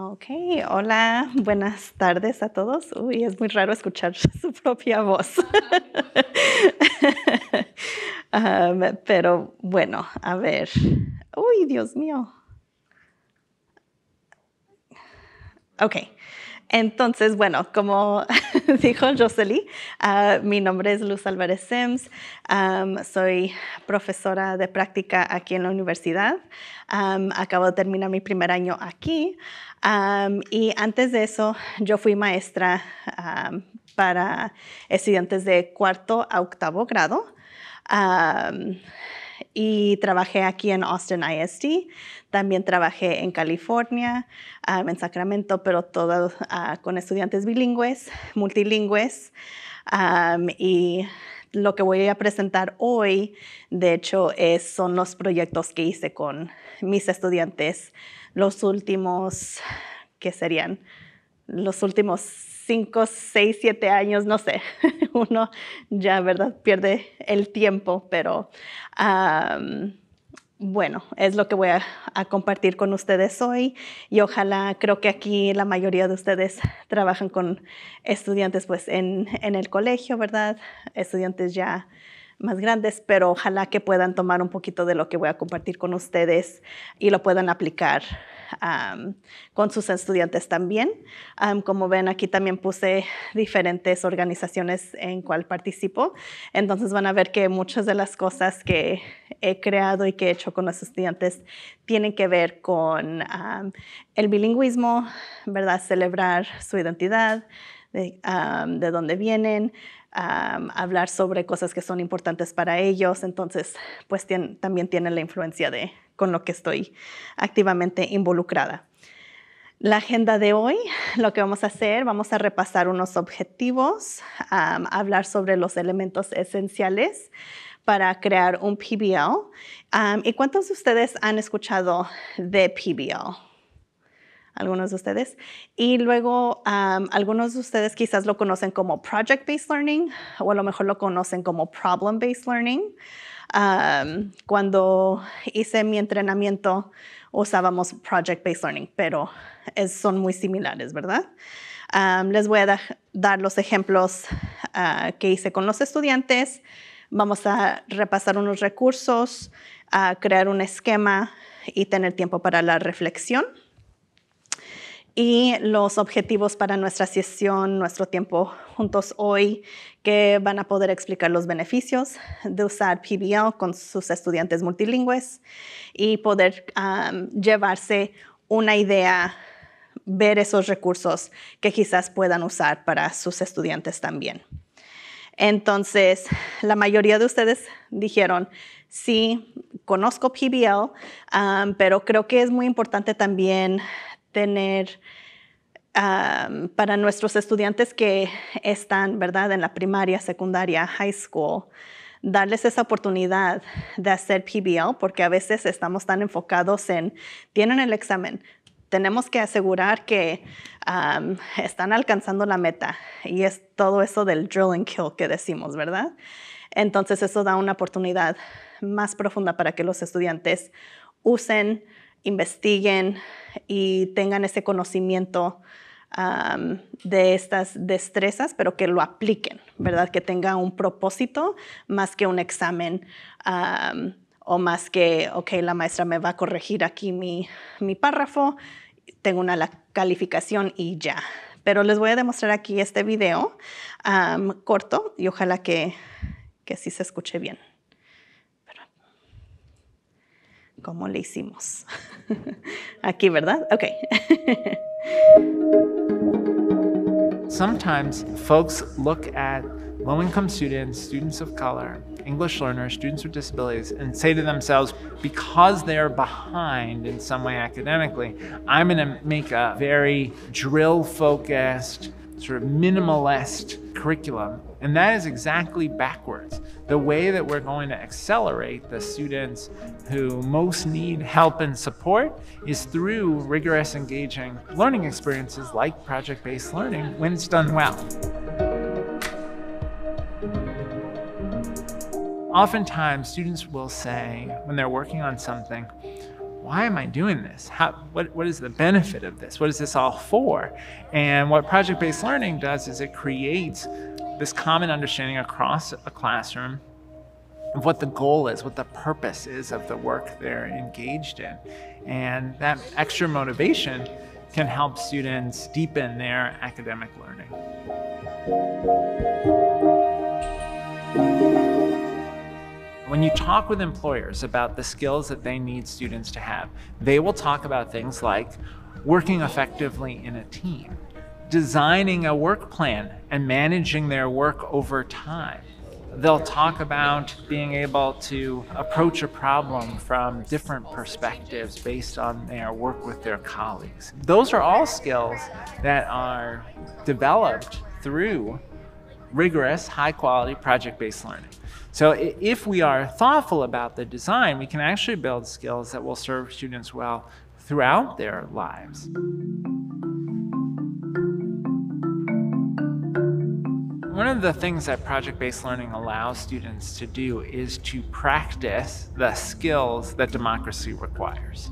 Ok, hola, buenas tardes a todos. Uy, es muy raro escuchar su propia voz. Ah, pero bueno, a ver. Uy, Dios mío. Ok. Entonces, bueno, como dijo Josely, ah, mi nombre es Luz Álvarez Sims, soy profesora de práctica aquí en la universidad, acabo de terminar mi primer año aquí y antes de eso yo fui maestra para estudiantes de cuarto a octavo grado y trabajé aquí en Austin ISD. También trabajé en California, ah, en Sacramento, pero todo ah, con estudiantes bilingües, multilingües. y lo que voy a presentar hoy, de hecho, es, son los proyectos que hice con mis estudiantes los últimos, ¿qué serían? Los últimos 5, 6, 7 años, no sé, uno ya, ¿verdad? Pierde el tiempo, pero bueno, es lo que voy a, compartir con ustedes hoy y ojalá creo que aquí la mayoría de ustedes trabajan con estudiantes pues en el colegio, ¿verdad? Estudiantes ya más grandes, pero ojalá que puedan tomar un poquito de lo que voy a compartir con ustedes y lo puedan aplicar con sus estudiantes también. como ven, aquí también puse diferentes organizaciones en cual participo, entonces van a ver que muchas de las cosas que he creado y que he hecho con los estudiantes tienen que ver con el bilingüismo, ¿verdad? Celebrar su identidad, de, dónde vienen, hablar sobre cosas que son importantes para ellos. Entonces, pues también tienen la influencia de con lo que estoy activamente involucrada. La agenda de hoy, lo que vamos a hacer, vamos a repasar unos objetivos, hablar sobre los elementos esenciales para crear un PBL. ¿Y cuántos de ustedes han escuchado de PBL? algunos de ustedes. Y luego, algunos de ustedes quizás lo conocen como project-based learning o a lo mejor lo conocen como problem-based learning. cuando hice mi entrenamiento usábamos project-based learning, pero son muy similares, ¿verdad? les voy a dar los ejemplos ah, que hice con los estudiantes. Vamos a repasar unos recursos, a crear un esquema y tener tiempo para la reflexión y los objetivos para nuestra sesión, nuestro tiempo juntos hoy, que van a poder explicar los beneficios de usar PBL con sus estudiantes multilingües y poder llevarse una idea, ver esos recursos que quizás puedan usar para sus estudiantes también. Entonces, la mayoría de ustedes dijeron, sí, conozco PBL, pero creo que es muy importante también tener para nuestros estudiantes que están, ¿verdad?, en la primaria, secundaria, high school, darles esa oportunidad de hacer PBL, porque a veces estamos tan enfocados en, tienen el examen, tenemos que asegurar que están alcanzando la meta y es todo eso del drill and kill que decimos, ¿verdad? Entonces eso da una oportunidad más profunda para que los estudiantes usen investiguen y tengan ese conocimiento de estas destrezas, pero que lo apliquen, ¿verdad? Que tenga un propósito más que un examen o más que, ok, la maestra me va a corregir aquí mi, párrafo, tengo una calificación y ya. Pero les voy a demostrar aquí este video corto y ojalá que, que sí se escuche bien. ¿Cómo le hicimos? Aquí, ¿verdad? Ok. Sometimes folks look at low income students, students of color, English learners, students with disabilities, and say to themselves, because they're behind in some way academically, I'm going to make a very drill focused, sort of minimalist curriculum and that is exactly backwards. The way that we're going to accelerate the students who most need help and support is through rigorous, engaging learning experiences like project based learning when it's done well. Oftentimes, students will say when they're working on something, why am I doing this? How, what, what is the benefit of this? What is this all for? And what project based learning does is it creates this common understanding across a classroom of what the goal is, what the purpose is of the work they're engaged in. And that extra motivation can help students deepen their academic learning. When you talk with employers about the skills that they need students to have, they will talk about things like working effectively in a team, designing a work plan and managing their work over time. They'll talk about being able to approach a problem from different perspectives based on their work with their colleagues. Those are all skills that are developed through rigorous, high quality project based learning. So, if we are thoughtful about the design, we can actually build skills that will serve students well throughout their lives. One of the things that project based learning allows students to do is to practice the skills that democracy requires,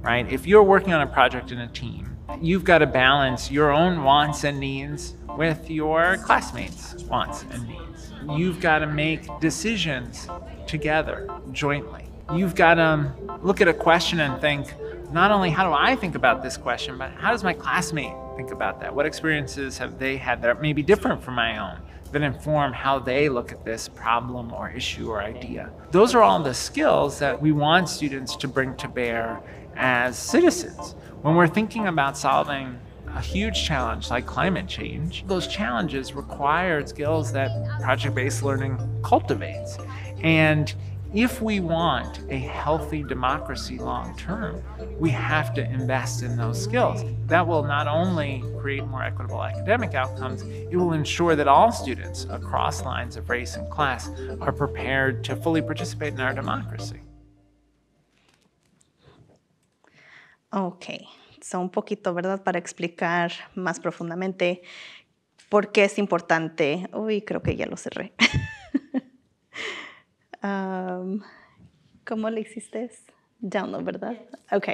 right? If you're working on a project in a team, you've got to balance your own wants and needs with your classmates' wants and needs. You've got to make decisions together, jointly. You've got to um, look at a question and think, not only how do I think about this question, but how does my classmate Think about that. What experiences have they had that may be different from my own that inform how they look at this problem or issue or idea? Those are all the skills that we want students to bring to bear as citizens. When we're thinking about solving a huge challenge like climate change, those challenges require skills that project based learning cultivates. And if we want a healthy democracy long term, we have to invest in those skills. That will not only create more equitable academic outcomes, it will ensure that all students across lines of race and class are prepared to fully participate in our democracy. Okay. So, un poquito, ¿verdad? Para explicar más profundamente por qué es importante. Uy, creo que ya lo cerré. ¿Cómo le hiciste? Download, ¿verdad? Ok.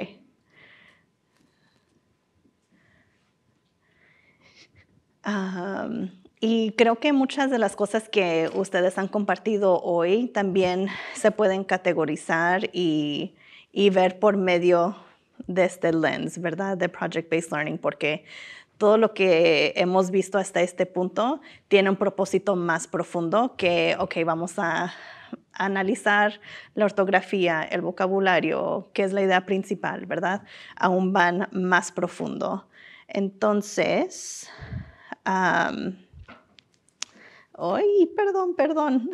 y creo que muchas de las cosas que ustedes han compartido hoy también se pueden categorizar y, y ver por medio de este lens, ¿verdad? De Project-Based Learning, porque todo lo que hemos visto hasta este punto tiene un propósito más profundo que, ok, vamos a analizar la ortografía, el vocabulario, que es la idea principal, ¿verdad? Aún van más profundo. Entonces, perdón, perdón!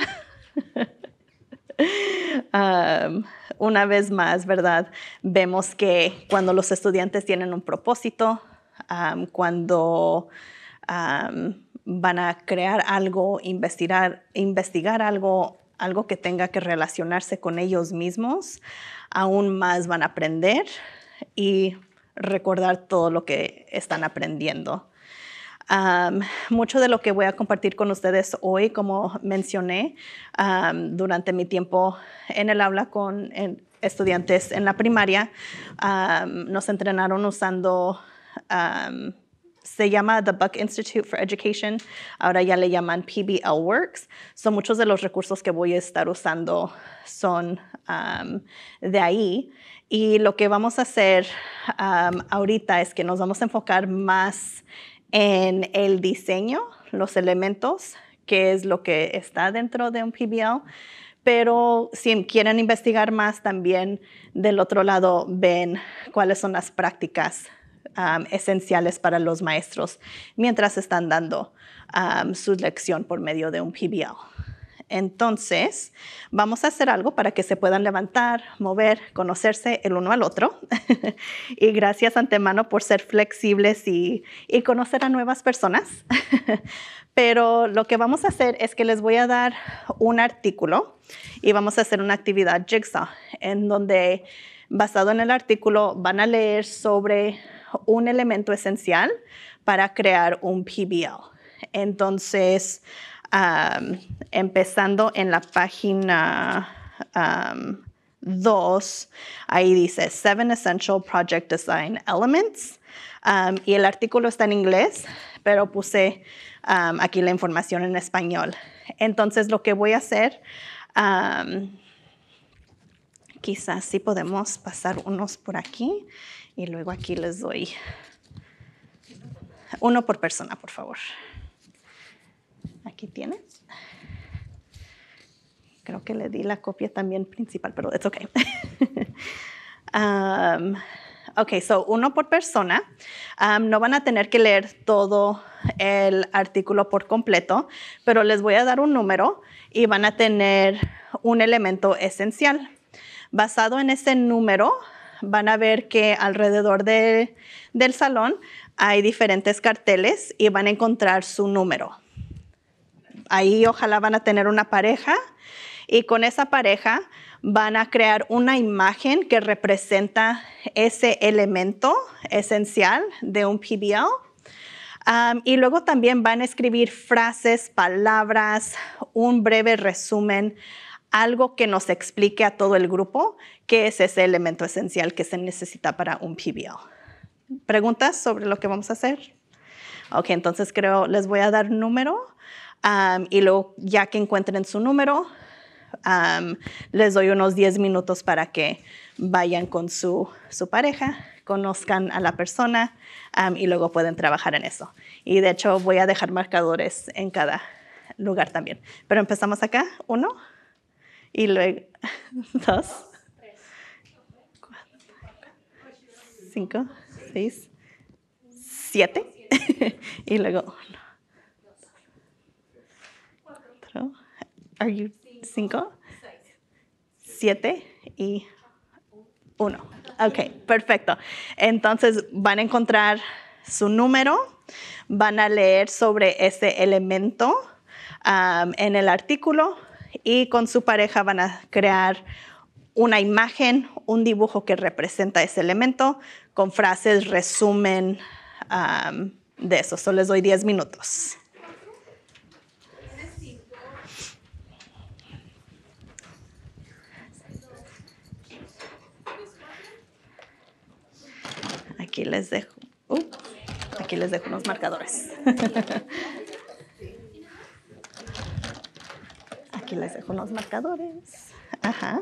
una vez más, ¿verdad? Vemos que cuando los estudiantes tienen un propósito, cuando van a crear algo, investigar, investigar algo, algo que tenga que relacionarse con ellos mismos, aún más van a aprender y recordar todo lo que están aprendiendo. mucho de lo que voy a compartir con ustedes hoy, como mencioné durante mi tiempo en el aula con estudiantes en la primaria, nos entrenaron usando se llama The Buck Institute for Education, ahora ya le llaman PBL Works. Son muchos de los recursos que voy a estar usando son um, de ahí. Y lo que vamos a hacer um, ahorita es que nos vamos a enfocar más en el diseño, los elementos, que es lo que está dentro de un PBL pero si quieren investigar más también del otro lado ven cuáles son las prácticas esenciales para los maestros mientras están dando su lección por medio de un PBL. Entonces, vamos a hacer algo para que se puedan levantar, mover, conocerse el uno al otro. y gracias antemano por ser flexibles y conocer a nuevas personas. Pero lo que vamos a hacer es que les voy a dar un artículo y vamos a hacer una actividad jigsaw en donde basado en el artículo van a leer sobre un elemento esencial para crear un PBL. Entonces, empezando en la página 2, ahí dice Seven Essential Project Design Elements. y el artículo está en inglés, pero puse aquí la información en español. Entonces, lo que voy a hacer quizás sí podemos pasar unos por aquí. Y luego aquí les doy uno por persona, por favor. Aquí tienen. Creo que le di la copia también principal, pero es ok. Um, ok, so uno por persona. Um, no van a tener que leer todo el artículo por completo, pero les voy a dar un número y van a tener un elemento esencial. Basado en ese número, van a ver que alrededor del salón hay diferentes carteles y van a encontrar su número. Ahí ojalá van a tener una pareja y con esa pareja van a crear una imagen que representa ese elemento esencial de un PBL. y luego también van a escribir frases, palabras, un breve resumen algo que nos explique a todo el grupo qué es ese elemento esencial que se necesita para un PBL. ¿Preguntas sobre lo que vamos a hacer? Ok, entonces creo, les voy a dar un número um, y luego ya que encuentren su número, um, les doy unos 10 minutos para que vayan con su, pareja, conozcan a la persona um, y luego pueden trabajar en eso. Y de hecho voy a dejar marcadores en cada lugar también. Pero empezamos acá, uno. Y luego. 2, 3, 4, 5, 6, 7. Y luego. 4, 4, 5, 7. Y. 1. Ok, perfecto. Entonces van a encontrar su número, van a leer sobre ese elemento um, en el artículo y con su pareja van a crear una imagen, un dibujo que representa ese elemento con frases, resumen de eso. Solo les doy 10 minutos. Aquí les dejo. Uh, aquí les dejo unos marcadores. Aquí les dejo los marcadores. Ajá.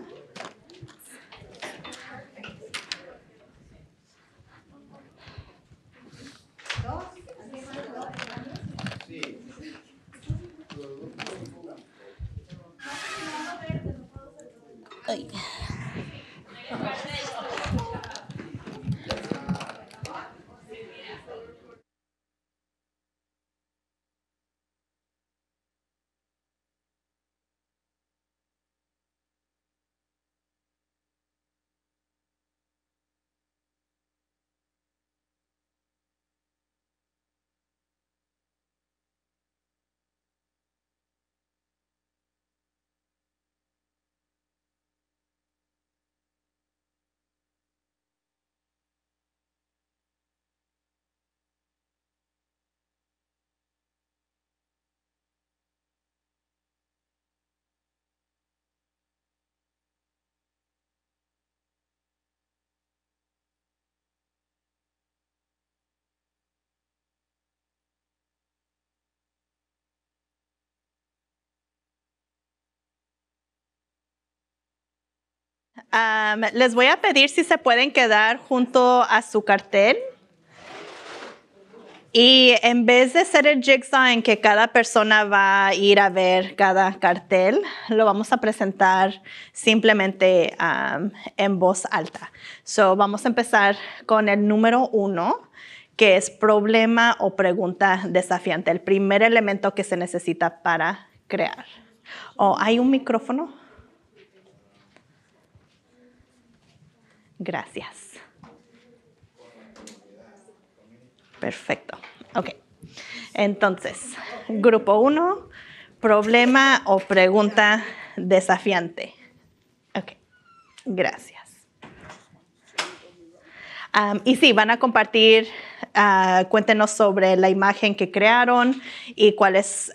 les voy a pedir si se pueden quedar junto a su cartel. Y en vez de hacer el jigsaw en que cada persona va a ir a ver cada cartel, lo vamos a presentar simplemente en voz alta. So, vamos a empezar con el número uno, que es problema o pregunta desafiante, el primer elemento que se necesita para crear. Oh, ¿Hay un micrófono? Gracias. Perfecto. Ok. Entonces, grupo Uno, problema o pregunta desafiante. Ok. Gracias. y sí, van a compartir, ah, cuéntenos sobre la imagen que crearon y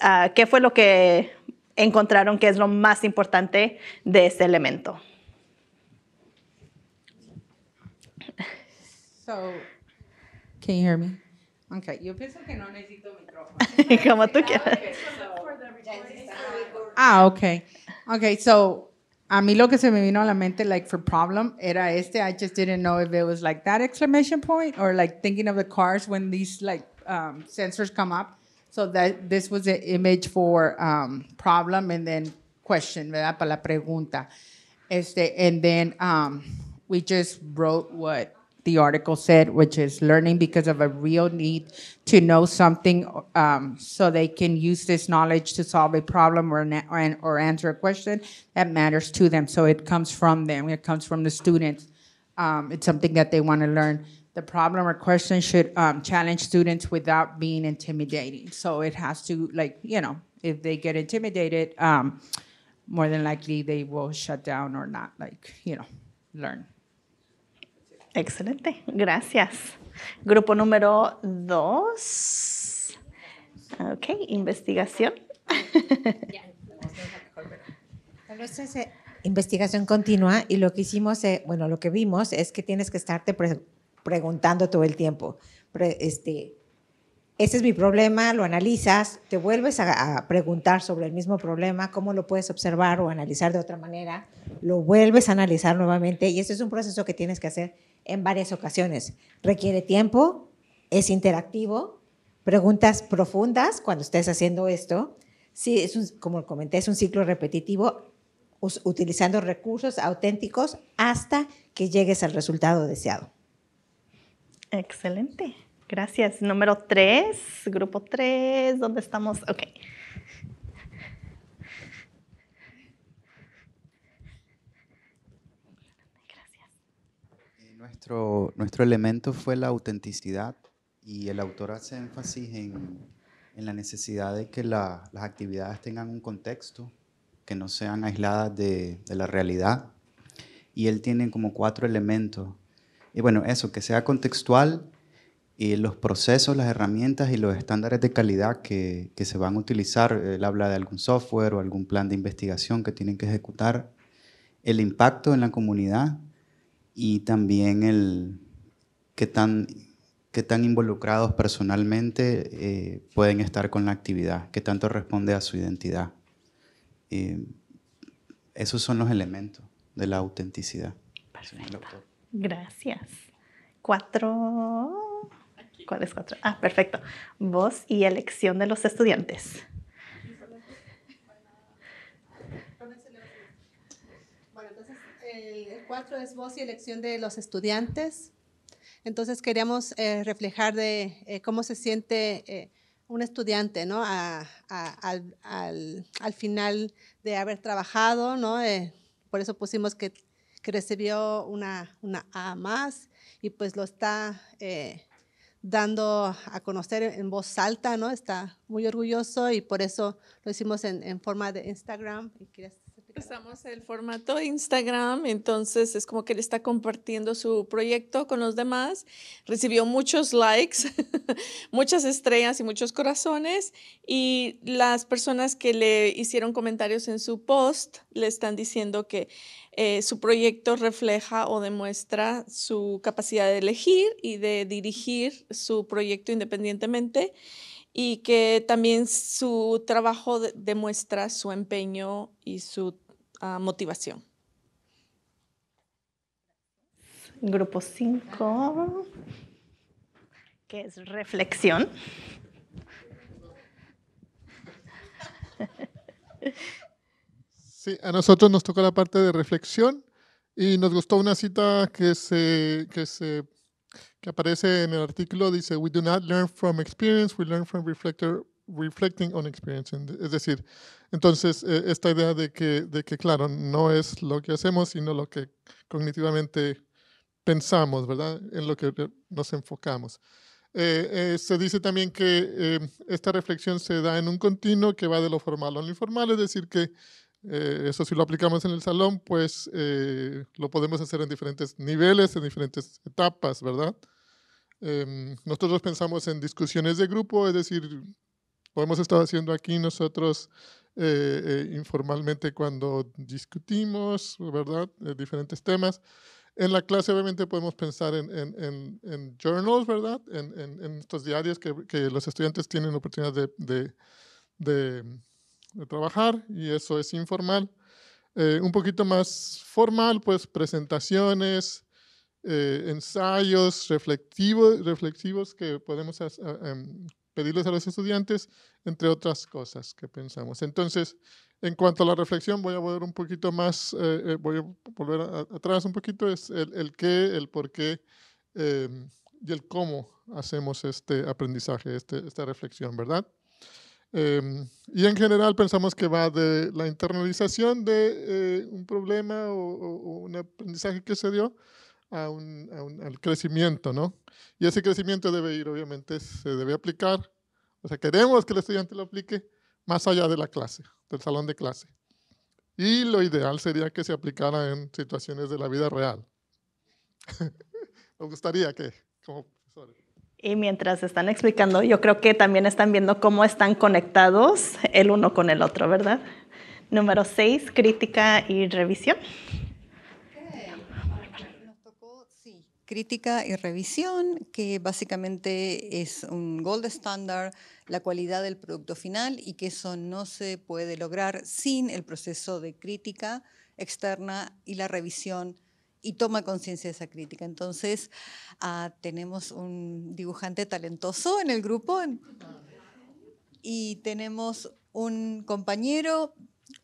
ah, qué fue lo que encontraron que es lo más importante de ese elemento. So, can you hear me? Okay, yo pienso que no necesito micrófono. Como tú quieras. Ah, okay. Okay, so a mí lo que se me vino a la mente, like for problem, era este. I just didn't know if it was like that exclamation point or like thinking of the cars when these like um, sensors come up. So that this was the image for um, problem and then question, ¿verdad? Para la pregunta. Este, and then um, we just wrote what the article said, which is learning because of a real need to know something um, so they can use this knowledge to solve a problem or, or, answer a question that matters to them. So it comes from them, it comes from the students. Um, it's something that they want to learn. The problem or question should um, challenge students without being intimidating. So it has to, like, you know, if they get intimidated, um, more than likely they will shut down or not, like, you know, learn. Excelente, gracias. Grupo número dos. Ok, investigación. es investigación continua y lo que hicimos, eh, bueno, lo que vimos es que tienes que estarte preguntando todo el tiempo. este, ese es mi problema, lo analizas, te vuelves a, preguntar sobre el mismo problema, cómo lo puedes observar o analizar de otra manera, lo vuelves a analizar nuevamente y ese es un proceso que tienes que hacer en varias ocasiones. Requiere tiempo, es interactivo, preguntas profundas cuando estés haciendo esto. Sí, es como comenté, es un ciclo repetitivo utilizando recursos auténticos hasta que llegues al resultado deseado. Excelente. Gracias. Número 3, grupo 3, ¿dónde estamos? Ok. nuestro, elemento fue la autenticidad y el autor hace énfasis en, la necesidad de que las actividades tengan un contexto, que no sean aisladas de, la realidad. Y él tiene como cuatro elementos. Y bueno, eso, que sea contextual y los procesos, las herramientas y los estándares de calidad que, que se van a utilizar. Él habla de algún software o algún plan de investigación que tienen que ejecutar. El impacto en la comunidad, y también el qué tan, involucrados personalmente eh, pueden estar con la actividad, qué tanto responde a su identidad. Eh, esos son los elementos de la autenticidad. Perfecto. Gracias. Cuatro. es cuatro? Ah, perfecto. Voz y elección de los estudiantes. El 4 es voz y elección de los estudiantes. Entonces queríamos eh, reflejar de eh, cómo se siente eh, un estudiante ¿no? al, final de haber trabajado. ¿no? por eso pusimos que, recibió una, una, A más y pues lo está dando a conocer en voz alta. ¿no? Está muy orgulloso y por eso lo hicimos en, forma de Instagram. ¿Y Usamos el formato Instagram, entonces es como que él está compartiendo su proyecto con los demás. Recibió muchos likes, muchas estrellas y muchos corazones. Y las personas que le hicieron comentarios en su post le están diciendo que eh, su proyecto refleja o demuestra su capacidad de elegir y de dirigir su proyecto independientemente y que también su trabajo demuestra su empeño y su ah, motivación. Grupo 5, que es reflexión. Sí, a nosotros nos tocó la parte de reflexión y nos gustó una cita que se, que se que aparece en el artículo dice, we do not learn from experience, we learn from reflecting on experience. Es decir, entonces e, esta idea de que, de que, claro, no es lo que hacemos, sino lo que cognitivamente pensamos, ¿verdad? En lo que nos enfocamos. E, e, se dice también que em, esta reflexión se da en un continuo que va de lo formal a lo informal, es decir, que eh, eso si lo aplicamos en el salón, pues eh, lo podemos hacer en diferentes niveles, en diferentes etapas, ¿verdad? Em, nosotros pensamos en discusiones de grupo, es decir, lo hemos estado haciendo aquí nosotros eh, informalmente cuando discutimos, ¿verdad? diferentes temas. En la clase obviamente podemos pensar en, en, en, journals, ¿verdad? En, estos diarios que, que, los estudiantes tienen oportunidad de, de de trabajar y eso es informal. Eh, un poquito más formal, pues presentaciones, eh, ensayos reflexivos que podemos em, pedirles a los estudiantes, entre otras cosas que pensamos. Entonces, en cuanto a la reflexión, voy a volver un poquito más, eh, voy a volver atrás un poquito, es el, qué, el por qué em, y el cómo hacemos este aprendizaje, este, esta reflexión, ¿verdad? Em, y en general pensamos que va de la internalización de eh, un problema o, un aprendizaje que se dio a un, al crecimiento, ¿no? Y ese crecimiento debe ir, obviamente, se debe aplicar. O sea, queremos que el estudiante lo aplique más allá de la clase, del salón de clase. Y lo ideal sería que se aplicara en situaciones de la vida real. Me gustaría que, como profesores. Y mientras están explicando, yo creo que también están viendo cómo están conectados el uno con el otro, ¿verdad? Número seis, crítica y revisión. crítica y revisión, que básicamente es un gold standard, la cualidad del producto final y que eso no se puede lograr sin el proceso de crítica externa y la revisión y toma conciencia de esa crítica. Entonces, ah, tenemos un dibujante talentoso en el grupo y tenemos un compañero,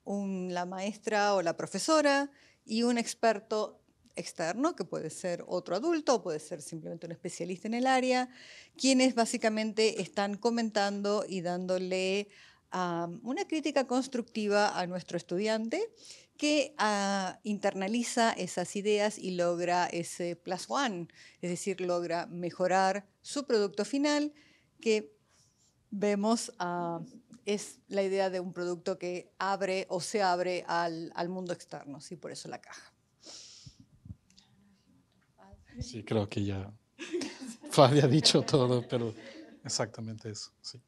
la maestra o la profesora y un experto externo, que puede ser otro adulto puede ser simplemente un especialista en el área, quienes básicamente están comentando y dándole ah, una crítica constructiva a nuestro estudiante que ah, internaliza esas ideas y logra ese plus one, es decir, logra mejorar su producto final, que vemos ah, es la idea de un producto que abre o se abre al, al mundo externo, ¿sí? por eso la caja. Sí, creo que ya Flavia ha dicho todo, pero exactamente eso. Sí.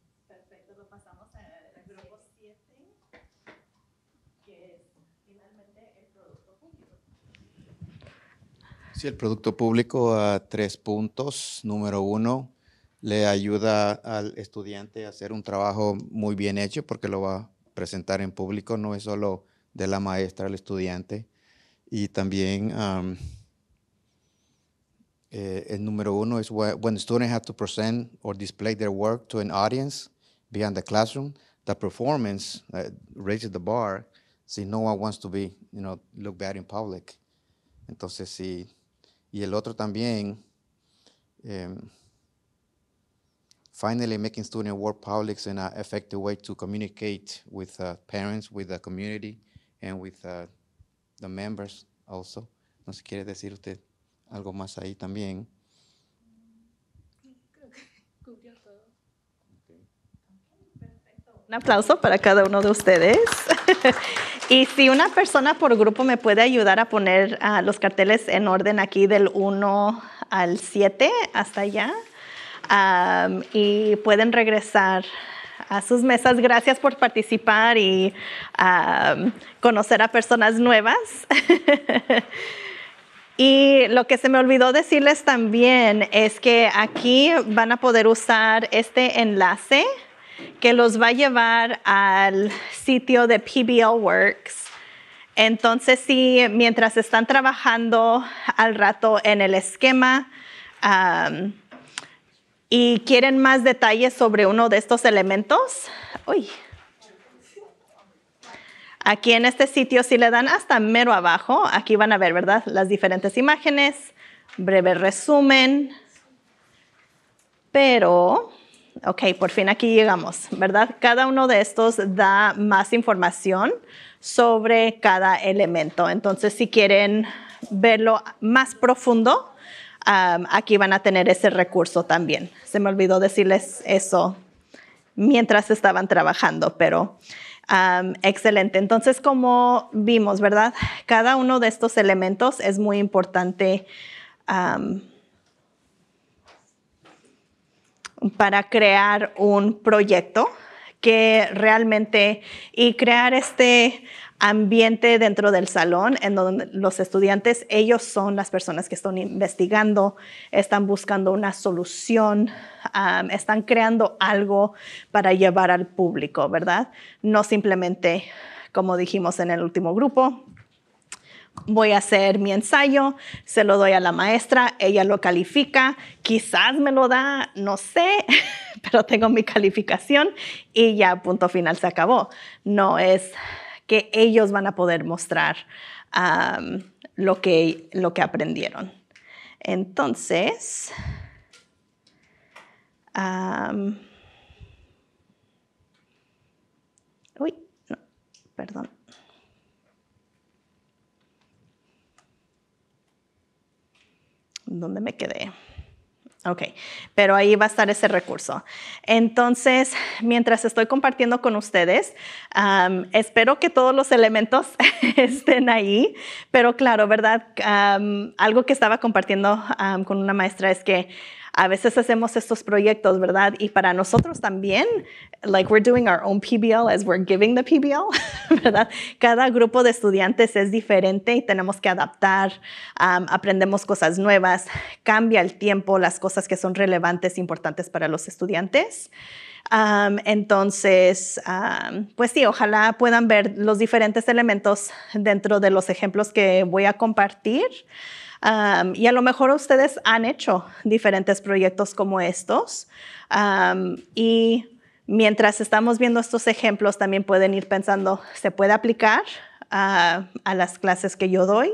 Sí, el producto público a tres puntos. Número uno, le ayuda al estudiante a hacer un trabajo muy bien hecho porque lo va a presentar en público, no es solo de la maestra al estudiante. Y también eh, el número uno es when students have to present or display their work to an audience beyond the classroom, the performance eh, raises the bar si no one wants to be, you know, look bad in public. Entonces, si y el otro también, em, finally making student work public in an effective way to communicate with uh, parents, with the community, and with uh, the members also. No sé si quiere decir usted algo más ahí también. Un aplauso para cada uno de ustedes. Y si una persona por grupo me puede ayudar a poner ah, los carteles en orden aquí del 1 al 7 hasta allá. y pueden regresar a sus mesas. Gracias por participar y conocer a personas nuevas. y lo que se me olvidó decirles también es que aquí van a poder usar este enlace que los va a llevar al sitio de PBL Works. Entonces, si mientras están trabajando al rato en el esquema y quieren más detalles sobre uno de estos elementos, aquí en este sitio, si le dan hasta mero abajo, aquí van a ver, ¿verdad? Las diferentes imágenes, breve resumen, pero ok, por fin aquí llegamos, ¿verdad? Cada uno de estos da más información sobre cada elemento. Entonces, si quieren verlo más profundo, aquí van a tener ese recurso también. Se me olvidó decirles eso mientras estaban trabajando, pero excelente. Entonces, como vimos, ¿verdad? Cada uno de estos elementos es muy importante para crear un proyecto que realmente y crear este ambiente dentro del salón en donde los estudiantes, ellos son las personas que están investigando, están buscando una solución, están creando algo para llevar al público, ¿verdad? No simplemente, como dijimos en el último grupo, voy a hacer mi ensayo, se lo doy a la maestra, ella lo califica, quizás me lo da, no sé, pero tengo mi calificación y ya punto final se acabó. No es que ellos van a poder mostrar lo, que, lo que aprendieron. Entonces, uy, no, perdón. ¿Dónde me quedé? Ok, pero ahí va a estar ese recurso. Entonces, mientras estoy compartiendo con ustedes, espero que todos los elementos estén ahí, pero claro, ¿verdad? algo que estaba compartiendo con una maestra es que a veces hacemos estos proyectos, ¿verdad? Y para nosotros también, like we're doing our own PBL as we're giving the PBL, ¿verdad? Cada grupo de estudiantes es diferente y tenemos que adaptar, aprendemos cosas nuevas, cambia el tiempo, las cosas que son relevantes, importantes para los estudiantes. entonces, pues sí, ojalá puedan ver los diferentes elementos dentro de los ejemplos que voy a compartir y a lo mejor ustedes han hecho diferentes proyectos como estos. y mientras estamos viendo estos ejemplos, también pueden ir pensando, ¿se puede aplicar ah, a las clases que yo doy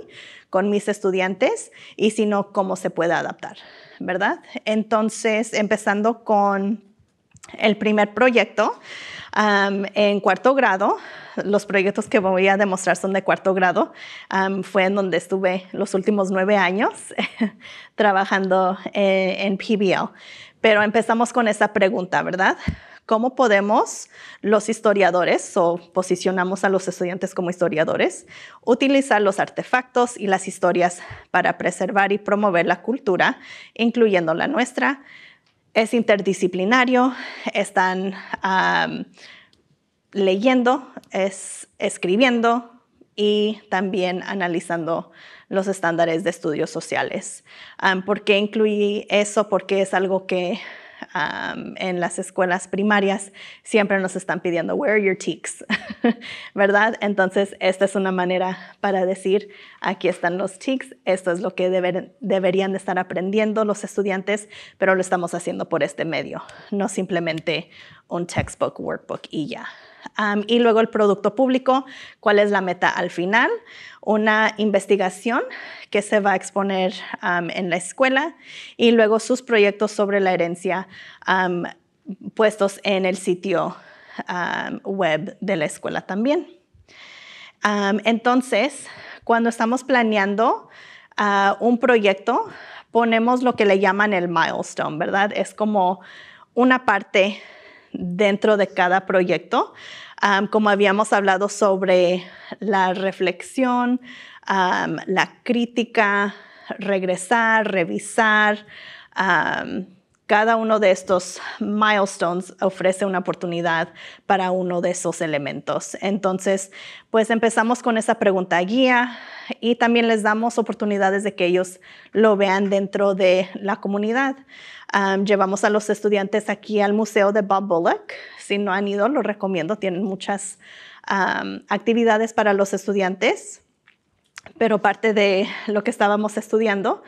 con mis estudiantes? Y si no, ¿cómo se puede adaptar? ¿Verdad? Entonces, empezando con el primer proyecto en cuarto grado, los proyectos que voy a demostrar son de cuarto grado. fue en donde estuve los últimos nueve años trabajando eh, en, en PBL. Pero empezamos con esa pregunta, ¿verdad? ¿Cómo podemos los historiadores, o posicionamos a los estudiantes como historiadores, utilizar los artefactos y las historias para preservar y promover la cultura, incluyendo la nuestra? es interdisciplinario, están leyendo, es, escribiendo y también analizando los estándares de estudios sociales. ¿Por qué incluí eso? Porque es algo que en las escuelas primarias siempre nos están pidiendo, where are your tics? ¿Verdad? Entonces, esta es una manera para decir, aquí están los tics, esto es lo que deberían estar aprendiendo los estudiantes, pero lo estamos haciendo por este medio, no simplemente un textbook, workbook y ya y luego el producto público, cuál es la meta al final, una investigación que se va a exponer en la escuela y luego sus proyectos sobre la herencia puestos en el sitio web de la escuela también. entonces, cuando estamos planeando un proyecto, ponemos lo que le llaman el milestone, ¿verdad? Es como una parte dentro de cada proyecto. como habíamos hablado sobre la reflexión, la crítica, regresar, revisar, cada uno de estos milestones ofrece una oportunidad para uno de esos elementos. Entonces, pues empezamos con esa pregunta guía y también les damos oportunidades de que ellos lo vean dentro de la comunidad. llevamos a los estudiantes aquí al Museo de Bob Bullock. Si no han ido, lo recomiendo. Tienen muchas actividades para los estudiantes pero parte de lo que estábamos estudiando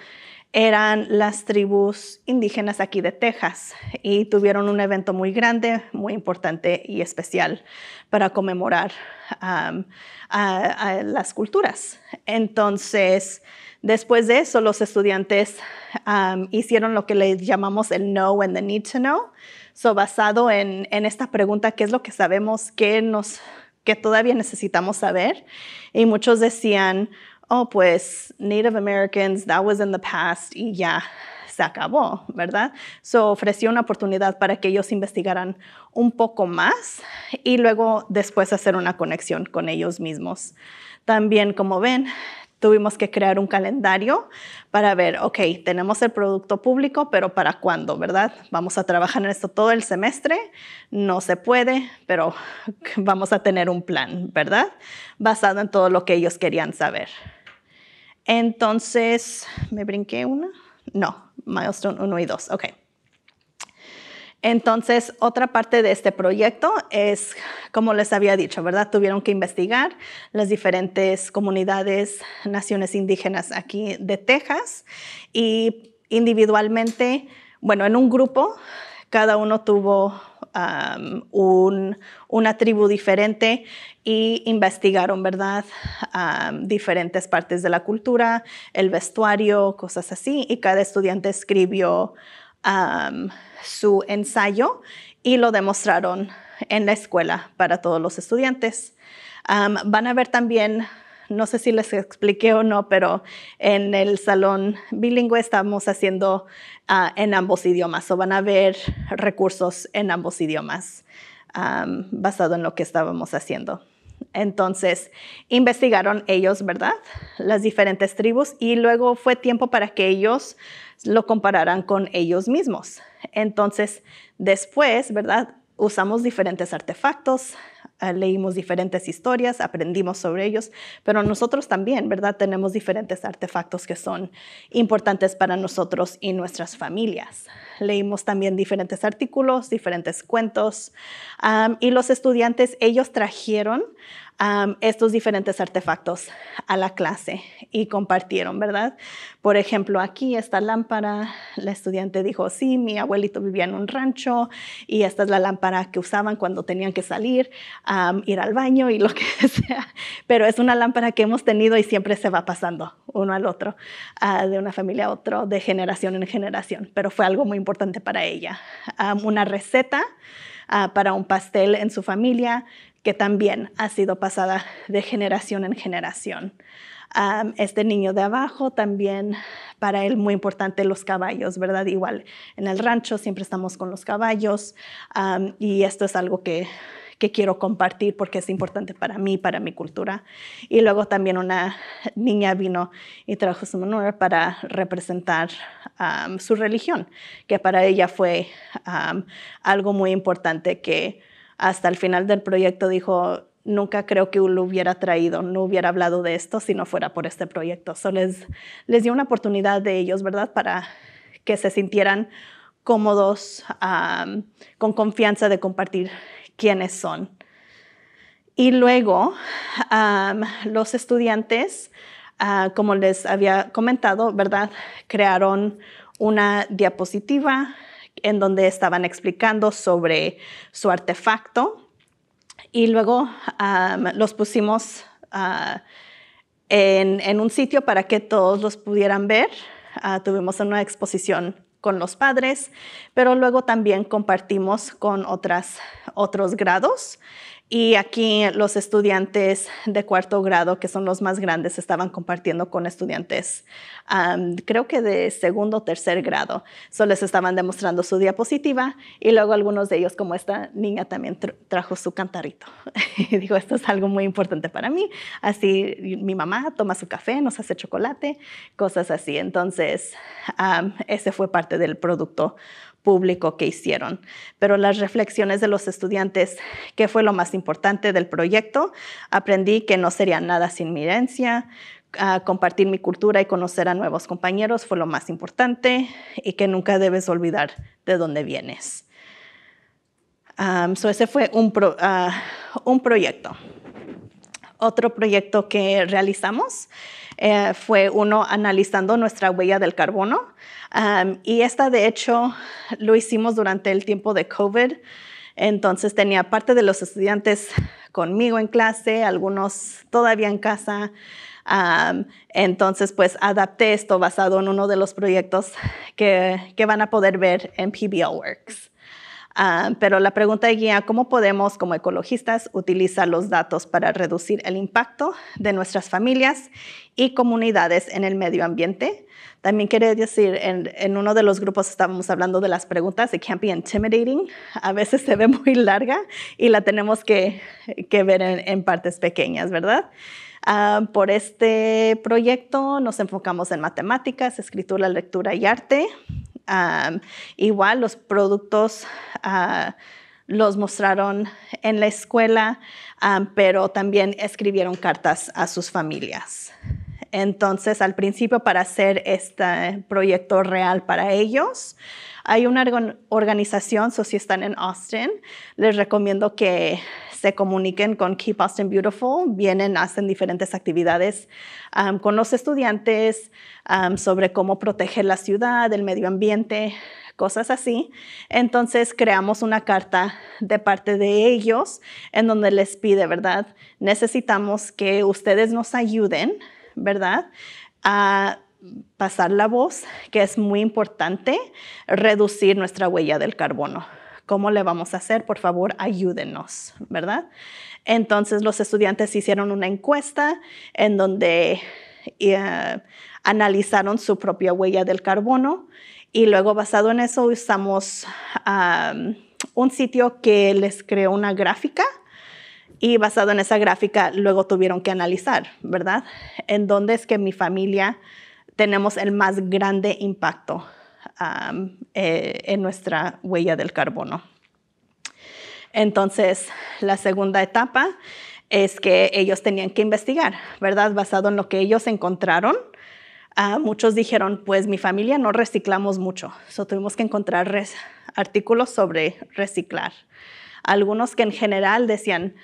eran las tribus indígenas aquí de Texas y tuvieron un evento muy grande, muy importante y especial para conmemorar a, las culturas. Entonces, después de eso, los estudiantes hicieron lo que le llamamos el know and the need to know. So, basado en, esta pregunta, ¿qué es lo que sabemos? ¿Qué nos que todavía necesitamos saber. Y muchos decían, oh, pues Native Americans, that was in the past y ya se acabó, ¿verdad? So ofreció una oportunidad para que ellos investigaran un poco más y luego después hacer una conexión con ellos mismos. También, como ven, tuvimos que crear un calendario para ver, ok, tenemos el producto público, pero ¿para cuándo, verdad? Vamos a trabajar en esto todo el semestre, no se puede, pero vamos a tener un plan, ¿verdad? Basado en todo lo que ellos querían saber. Entonces, ¿me brinqué una? No, milestone 1 y 2, ok. Entonces, otra parte de este proyecto es, como les había dicho, ¿verdad? Tuvieron que investigar las diferentes comunidades, naciones indígenas aquí de Texas y individualmente, bueno, en un grupo, cada uno tuvo una tribu diferente y investigaron, ¿verdad? diferentes partes de la cultura, el vestuario, cosas así, y cada estudiante escribió su ensayo y lo demostraron en la escuela para todos los estudiantes. van a ver también no sé si les expliqué o no, pero en el salón bilingüe estamos haciendo ah, en ambos idiomas, o van a ver recursos en ambos idiomas basado en lo que estábamos haciendo. Entonces, investigaron ellos, ¿verdad? Las diferentes tribus y luego fue tiempo para que ellos lo compararan con ellos mismos. Entonces, después, ¿verdad? Usamos diferentes artefactos, Ah, leímos diferentes historias, aprendimos sobre ellos, pero nosotros también, ¿verdad? Tenemos diferentes artefactos que son importantes para nosotros y nuestras familias. Leímos también diferentes artículos, diferentes cuentos, y los estudiantes, ellos trajeron estos diferentes artefactos a la clase y compartieron, ¿verdad? Por ejemplo, aquí esta lámpara, la estudiante dijo, sí, mi abuelito vivía en un rancho y esta es la lámpara que usaban cuando tenían que salir, ir al baño y lo que sea, pero es una lámpara que hemos tenido y siempre se va pasando uno al otro, ah, de una familia a otro, de generación en generación, pero fue algo muy importante para ella. una receta. Ah, para un pastel en su familia, que también ha sido pasada de generación en generación. este niño de abajo también, para él muy importante los caballos, ¿verdad? Igual en el rancho siempre estamos con los caballos y esto es algo que, quiero compartir porque es importante para mí, para mi cultura. Y luego también una niña vino y trajo su menor para representar su religión, que para ella fue algo muy importante que hasta el final del proyecto dijo, nunca creo que lo hubiera traído, no hubiera hablado de esto si no fuera por este proyecto. So les, dio una oportunidad de ellos, ¿verdad? Para que se sintieran cómodos, con confianza de compartir quiénes son. Y luego, los estudiantes, ah, como les había comentado, ¿verdad? Crearon una diapositiva en donde estaban explicando sobre su artefacto y luego los pusimos ah, en, un sitio para que todos los pudieran ver. Ah, tuvimos una exposición con los padres, pero luego también compartimos con otros grados y aquí los estudiantes de cuarto grado, que son los más grandes, estaban compartiendo con estudiantes, creo que de segundo o tercer grado. Solo les estaban demostrando su diapositiva y luego algunos de ellos, como esta niña, también trajo su cantarito. y dijo, esto es algo muy importante para mí. Así mi mamá toma su café, nos hace chocolate, cosas así. Entonces, ese fue parte del producto público que hicieron. Pero las reflexiones de los estudiantes, qué fue lo más importante del proyecto, aprendí que no sería nada sin mi herencia, ah, compartir mi cultura y conocer a nuevos compañeros fue lo más importante y que nunca debes olvidar de dónde vienes. ese fue ah, un, proyecto. Otro proyecto que realizamos eh, fue uno analizando nuestra huella del carbono y esta, de hecho, lo hicimos durante el tiempo de COVID. Entonces tenía parte de los estudiantes conmigo en clase, algunos todavía en casa. entonces, pues adapté esto basado en uno de los proyectos que van a poder ver en PBL Works. Ah, pero la pregunta guía, ¿cómo podemos como ecologistas utilizar los datos para reducir el impacto de nuestras familias y comunidades en el medio ambiente? También quiere decir, en, uno de los grupos estábamos hablando de las preguntas, it can't be intimidating, a veces se ve muy larga y la tenemos que, que ver en, partes pequeñas, ¿verdad? Ah, por este proyecto nos enfocamos en matemáticas, escritura, lectura y arte igual los productos ah, los mostraron en la escuela, pero también escribieron cartas a sus familias. Entonces, al principio, para hacer este proyecto real para ellos, hay una organización, so si están en Austin, les recomiendo que se comuniquen con Keep Austin Beautiful, vienen, hacen diferentes actividades con los estudiantes sobre cómo proteger la ciudad, el medio ambiente, cosas así. Entonces creamos una carta de parte de ellos en donde les pide, ¿verdad? Necesitamos que ustedes nos ayuden, ¿verdad? A pasar la voz, que es muy importante, reducir nuestra huella del carbono. ¿Cómo le vamos a hacer? Por favor, ayúdenos, ¿verdad? Entonces los estudiantes hicieron una encuesta en donde eh, analizaron su propia huella del carbono y luego basado en eso usamos un sitio que les creó una gráfica y basado en esa gráfica luego tuvieron que analizar, ¿verdad? En dónde es que mi familia tenemos el más grande impacto eh, en nuestra huella del carbono. Entonces, la segunda etapa es que ellos tenían que investigar, ¿verdad? Basado en lo que ellos encontraron. Ah, muchos dijeron, pues mi familia no reciclamos mucho, so, tuvimos que encontrar artículos sobre reciclar. Algunos que en general decían,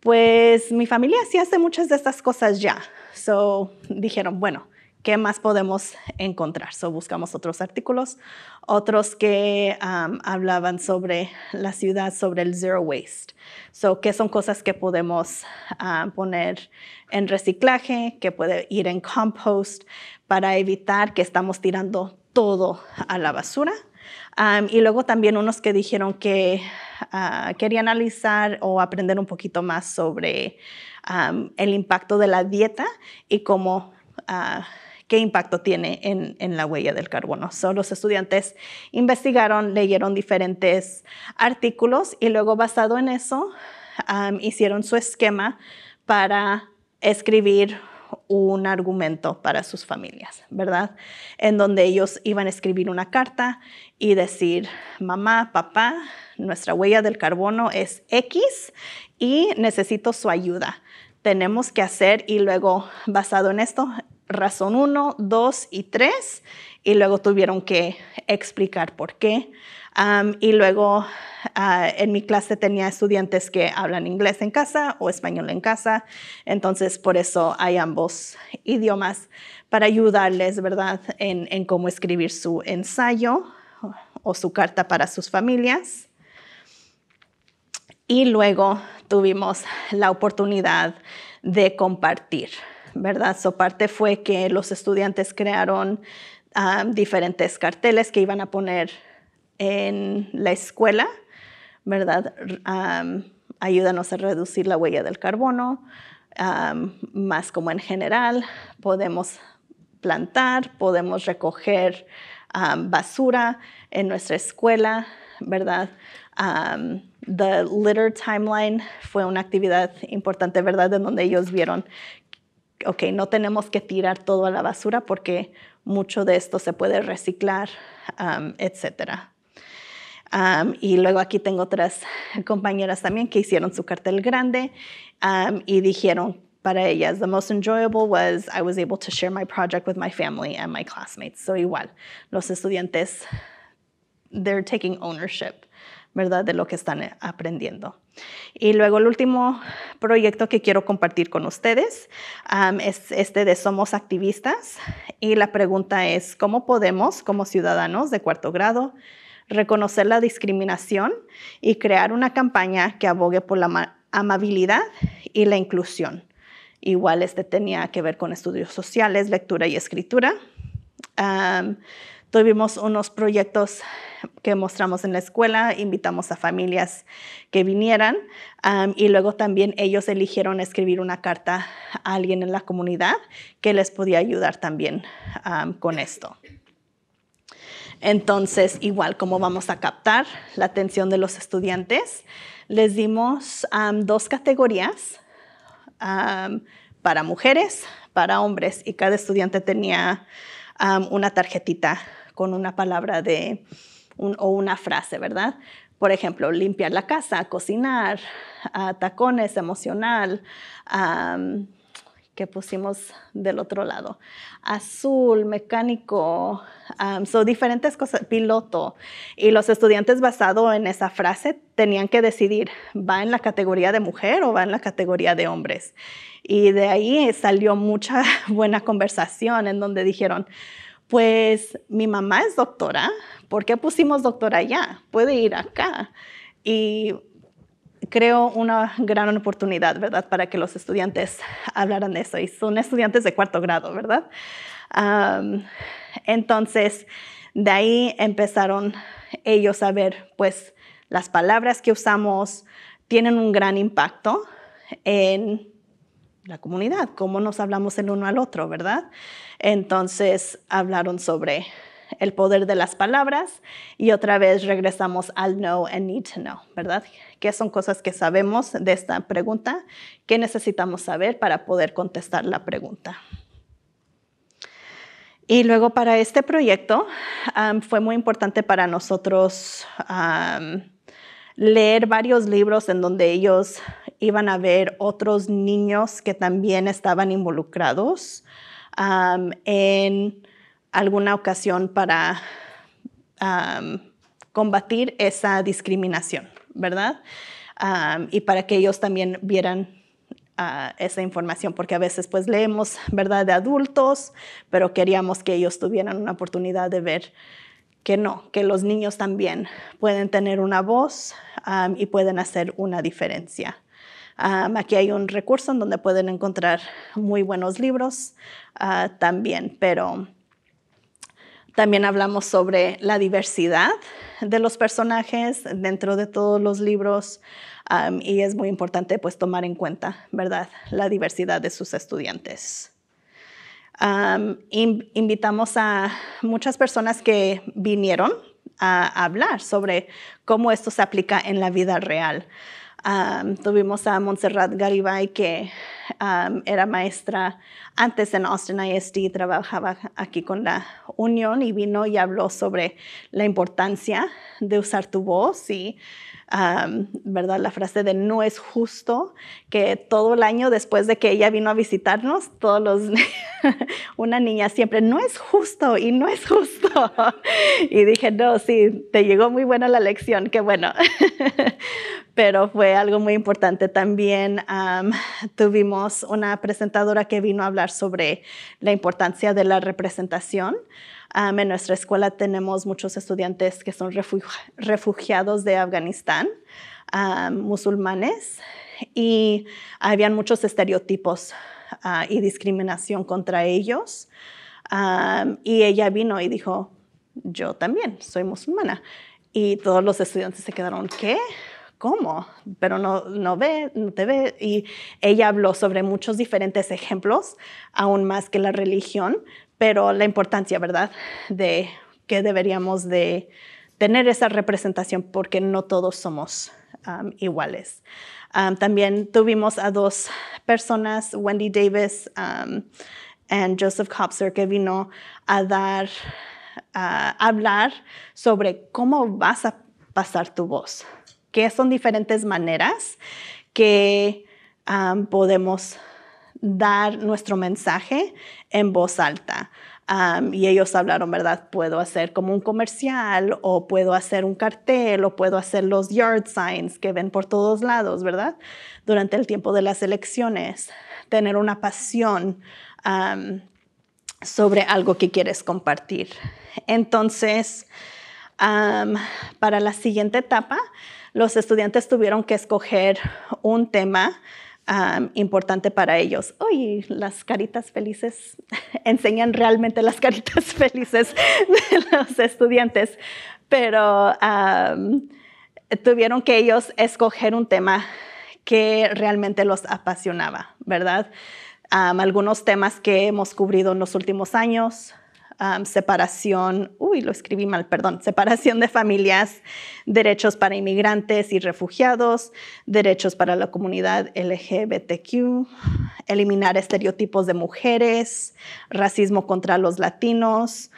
pues mi familia sí hace muchas de estas cosas ya. So dijeron, bueno, qué más podemos encontrar. So, buscamos otros artículos, otros que um, hablaban sobre la ciudad, sobre el zero waste. So, qué son cosas que podemos um, poner en reciclaje, que puede ir en compost para evitar que estamos tirando todo a la basura. Um, y luego también unos que dijeron que querían uh, quería analizar o aprender un poquito más sobre el impacto de la dieta y cómo uh, qué impacto tiene en, la huella del carbono. So, los estudiantes investigaron, leyeron diferentes artículos y luego basado en eso hicieron su esquema para escribir un argumento para sus familias, ¿verdad? En donde ellos iban a escribir una carta y decir, mamá, papá, nuestra huella del carbono es X y necesito su ayuda tenemos que hacer y luego basado en esto razón 1, 2 y 3 y luego tuvieron que explicar por qué. y luego ah, en mi clase tenía estudiantes que hablan inglés en casa o español en casa, entonces por eso hay ambos idiomas para ayudarles, ¿verdad?, en cómo escribir su ensayo o su carta para sus familias. Y luego tuvimos la oportunidad de compartir. ¿verdad? So parte fue que los estudiantes crearon ah, diferentes carteles que iban a poner en la escuela, ¿verdad? ayúdanos a reducir la huella del carbono, más como en general, podemos plantar, podemos recoger basura en nuestra escuela, ¿verdad? the Litter Timeline fue una actividad importante, ¿verdad? En donde ellos vieron ok, no tenemos que tirar todo a la basura porque mucho de esto se puede reciclar, um, etcétera. etc. Um, y luego aquí tengo otras compañeras también que hicieron su cartel grande um, y dijeron para ellas, the most enjoyable was I was able to share my project with my family and my classmates. So igual, los estudiantes, they're taking ownership ¿verdad? De lo que están eh, aprendiendo. Y luego el último proyecto que quiero compartir con ustedes es este de Somos Activistas. Y la pregunta es, ¿cómo podemos, como ciudadanos de cuarto grado, reconocer la discriminación y crear una campaña que abogue por la amabilidad y la inclusión? Igual este tenía que ver con estudios sociales, lectura y escritura. Tuvimos unos proyectos que mostramos en la escuela, invitamos a familias que vinieran y luego también ellos eligieron escribir una carta a alguien en la comunidad que les podía ayudar también con esto. Entonces, igual como vamos a captar la atención de los estudiantes, les dimos dos categorías para mujeres, para hombres, y cada estudiante tenía una tarjetita con una palabra de o una frase, ¿verdad? Por ejemplo, limpiar la casa, cocinar, ah, tacones, emocional, ¿Qué que pusimos del otro lado, azul, mecánico, son diferentes cosas, piloto. Y los estudiantes basado en esa frase tenían que decidir, ¿va en la categoría de mujer o va en la categoría de hombres? Y de ahí salió mucha buena conversación en donde dijeron, pues mi mamá es doctora, ¿por qué pusimos doctora allá? Puede ir acá. Y creo una gran oportunidad, ¿verdad? Para que los estudiantes hablaran de eso. Y son estudiantes de cuarto grado, ¿verdad? entonces, de ahí empezaron ellos a ver, pues, las palabras que usamos tienen un gran impacto en la comunidad, cómo nos hablamos el uno al otro, ¿verdad? Entonces hablaron sobre el poder de las palabras y otra vez regresamos al know and need to know, ¿verdad? ¿Qué son cosas que sabemos de esta pregunta? ¿Qué necesitamos saber para poder contestar la pregunta? Y luego para este proyecto fue muy importante para nosotros leer varios libros en donde ellos iban a ver otros niños que también estaban involucrados en alguna ocasión para combatir esa discriminación, ¿verdad? y para que ellos también vieran ah, esa información, porque a veces pues leemos, ¿verdad?, de adultos, pero queríamos que ellos tuvieran una oportunidad de ver que no, que los niños también pueden tener una voz y pueden hacer una diferencia. aquí hay un recurso en donde pueden encontrar muy buenos libros ah, también, pero también hablamos sobre la diversidad de los personajes dentro de todos los libros y es muy importante pues tomar en cuenta, ¿verdad?, la diversidad de sus estudiantes. invitamos a muchas personas que vinieron a hablar sobre cómo esto se aplica en la vida real. tuvimos a Montserrat Garibay, que era maestra antes en Austin ISD, trabajaba aquí con la Unión y vino y habló sobre la importancia de usar tu voz y ¿verdad? La frase de no es justo que todo el año después de que ella vino a visitarnos, todos los, una niña siempre, no es justo y no es justo. y dije, no, sí, te llegó muy buena la lección, qué bueno. Pero fue algo muy importante. También tuvimos una presentadora que vino a hablar sobre la importancia de la representación en nuestra escuela tenemos muchos estudiantes que son refugiados de Afganistán, musulmanes, y habían muchos estereotipos ah, y discriminación contra ellos. y ella vino y dijo, yo también soy musulmana. Y todos los estudiantes se quedaron, ¿qué? ¿Cómo? Pero no, no ve, no te ve. Y ella habló sobre muchos diferentes ejemplos, aún más que la religión, pero la importancia, ¿verdad?, de que deberíamos de tener esa representación porque no todos somos um, iguales. Um, también tuvimos a dos personas, Wendy Davis y um, Joseph Copser, que vino a dar, a hablar sobre cómo vas a pasar tu voz, que son diferentes maneras que podemos dar nuestro mensaje en voz alta. y ellos hablaron, ¿verdad? Puedo hacer como un comercial o puedo hacer un cartel o puedo hacer los yard signs que ven por todos lados, ¿verdad? Durante el tiempo de las elecciones, tener una pasión sobre algo que quieres compartir. Entonces, para la siguiente etapa, los estudiantes tuvieron que escoger un tema importante para ellos. Uy, las caritas felices enseñan realmente las caritas felices de los estudiantes, pero tuvieron que ellos escoger un tema que realmente los apasionaba, ¿verdad? algunos temas que hemos cubrido en los últimos años, separación, uy, lo escribí mal, perdón, separación de familias, derechos para inmigrantes y refugiados, derechos para la comunidad LGBTQ, eliminar estereotipos de mujeres, racismo contra los latinos,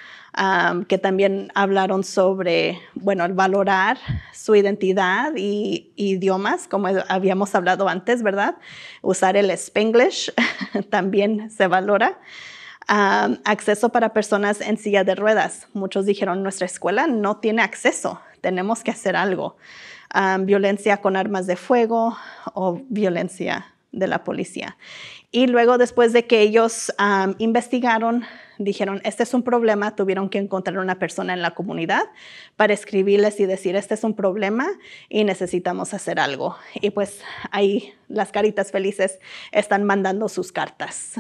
que también hablaron sobre, bueno, valorar su identidad y idiomas, como habíamos hablado antes, ¿verdad? Usar el spanglish también se valora acceso para personas en silla de ruedas. Muchos dijeron, nuestra escuela no tiene acceso, tenemos que hacer algo. violencia con armas de fuego o violencia de la policía. Y luego, después de que ellos investigaron, dijeron, este es un problema, tuvieron que encontrar una persona en la comunidad para escribirles y decir, este es un problema y necesitamos hacer algo. Y pues ahí las caritas felices están mandando sus cartas.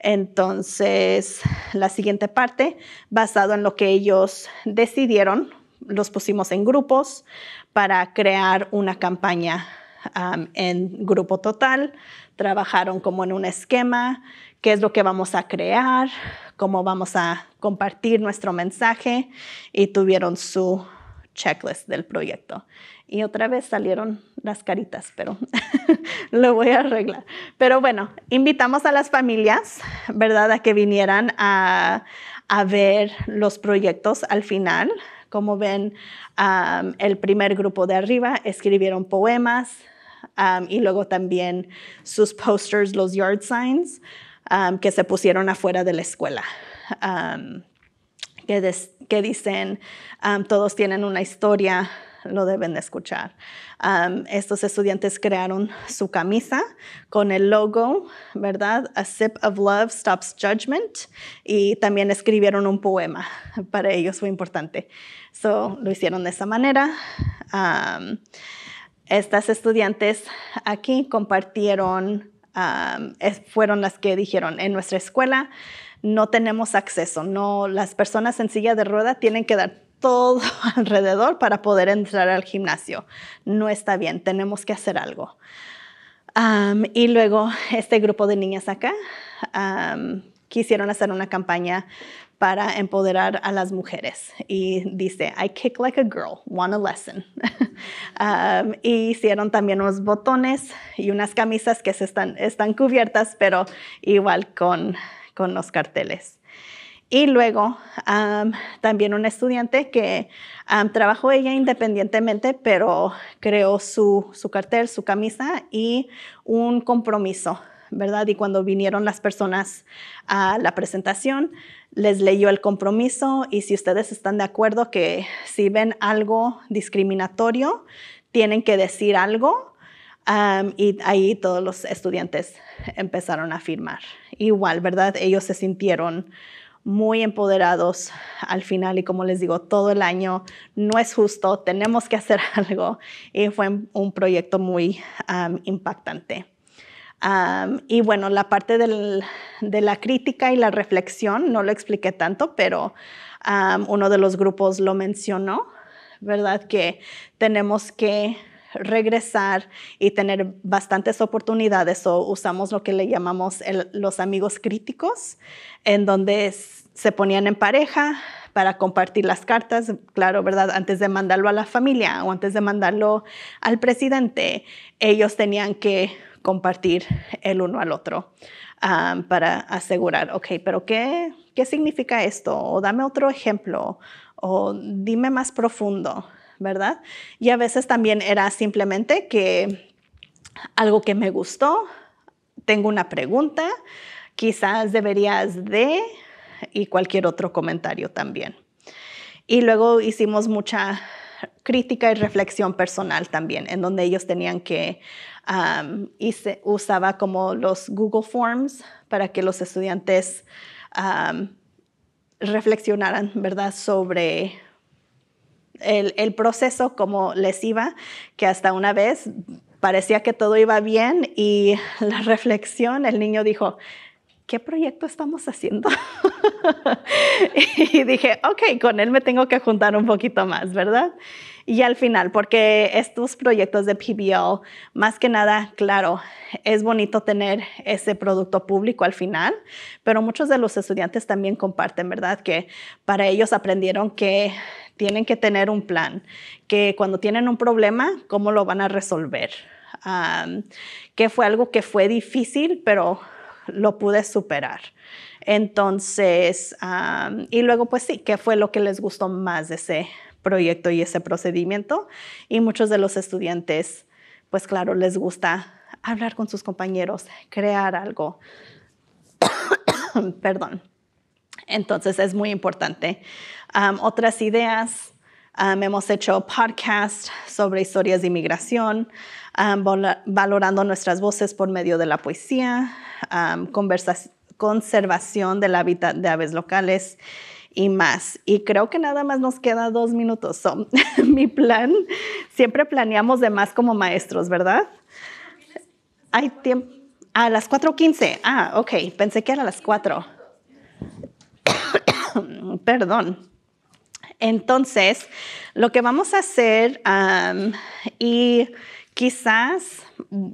Entonces, la siguiente parte, basado en lo que ellos decidieron, los pusimos en grupos para crear una campaña en grupo total. Trabajaron como en un esquema, qué es lo que vamos a crear, cómo vamos a compartir nuestro mensaje y tuvieron su checklist del proyecto. Y otra vez salieron las caritas, pero lo voy a arreglar. Pero bueno, invitamos a las familias, ¿verdad? A que vinieran a, ver los proyectos al final. Como ven, el primer grupo de arriba escribieron poemas y luego también sus posters, los yard signs, que se pusieron afuera de la escuela. Que, que, dicen, todos tienen una historia, lo deben escuchar. estos estudiantes crearon su camisa con el logo, ¿verdad? A sip of love stops judgment. Y también escribieron un poema. Para ellos fue importante. So, lo hicieron de esa manera. estas estudiantes aquí compartieron, fueron las que dijeron en nuestra escuela no tenemos acceso, no las personas en silla de rueda tienen que dar todo alrededor para poder entrar al gimnasio. No está bien, tenemos que hacer algo. y luego este grupo de niñas acá quisieron hacer una campaña para empoderar a las mujeres. Y dice, I kick like a girl, want a lesson. y hicieron también unos botones y unas camisas que se están, están cubiertas, pero igual con, con los carteles. Y luego también una estudiante que trabajó ella independientemente, pero creó su, su cartel, su camisa y un compromiso, ¿verdad? Y cuando vinieron las personas a la presentación, les leyó el compromiso y si ustedes están de acuerdo que si ven algo discriminatorio, tienen que decir algo. y ahí todos los estudiantes empezaron a firmar. Igual, ¿verdad? Ellos se sintieron muy empoderados al final y como les digo, todo el año no es justo, tenemos que hacer algo y fue un proyecto muy impactante. y bueno, la parte de la crítica y la reflexión no lo expliqué tanto, pero uno de los grupos lo mencionó, ¿verdad? Que tenemos que regresar y tener bastantes oportunidades o usamos lo que le llamamos los amigos críticos, en donde se ponían en pareja para compartir las cartas, claro, ¿verdad? Antes de mandarlo a la familia o antes de mandarlo al presidente, ellos tenían que compartir el uno al otro ah, para asegurar, ok, pero qué, ¿qué significa esto? O dame otro ejemplo o dime más profundo. ¿verdad? Y a veces también era simplemente que algo que me gustó, tengo una pregunta, quizás deberías de, y cualquier otro comentario también. Y luego hicimos mucha crítica y reflexión personal también, en donde ellos tenían que, usar y se usaba como los Google Forms para que los estudiantes reflexionaran, ¿verdad?, sobre el, proceso como les iba, que hasta una vez parecía que todo iba bien y la reflexión, el niño dijo, ¿qué proyecto estamos haciendo? y dije, ok, con él me tengo que juntar un poquito más, ¿verdad? Y al final, porque estos proyectos de PBL, más que nada, claro, es bonito tener ese producto público al final, pero muchos de los estudiantes también comparten, ¿verdad? Que para ellos aprendieron que tienen que tener un plan, que cuando tienen un problema, cómo lo van a resolver, ¿Qué que fue algo que fue difícil, pero lo pude superar. Entonces, y luego pues sí, qué fue lo que les gustó más de ese proyecto y ese procedimiento. Y muchos de los estudiantes, pues claro, les gusta hablar con sus compañeros, crear algo. Perdón. Entonces es muy importante. otras ideas, hemos hecho podcasts sobre historias de inmigración, valorando nuestras voces por medio de la poesía, conservación del hábitat de aves locales y más. Y creo que nada más nos queda dos minutos. mi plan, siempre planeamos de más como maestros, ¿verdad? Hay tiempo. A las 4.15. Ah, ok. Pensé que era a las 4. Perdón. Entonces, lo que vamos a hacer, y quizás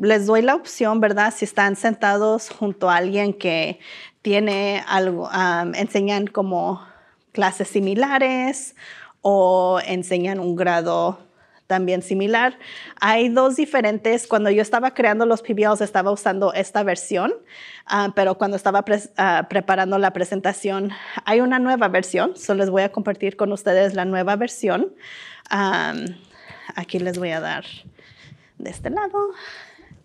les doy la opción, ¿verdad? Si están sentados junto a alguien que tiene algo, enseñan como clases similares o enseñan un grado también similar. Hay dos diferentes. Cuando yo estaba creando los PBLs, estaba usando esta versión, ah, pero cuando estaba ah, preparando la presentación, hay una nueva versión. solo les voy a compartir con ustedes la nueva versión. aquí les voy a dar de este lado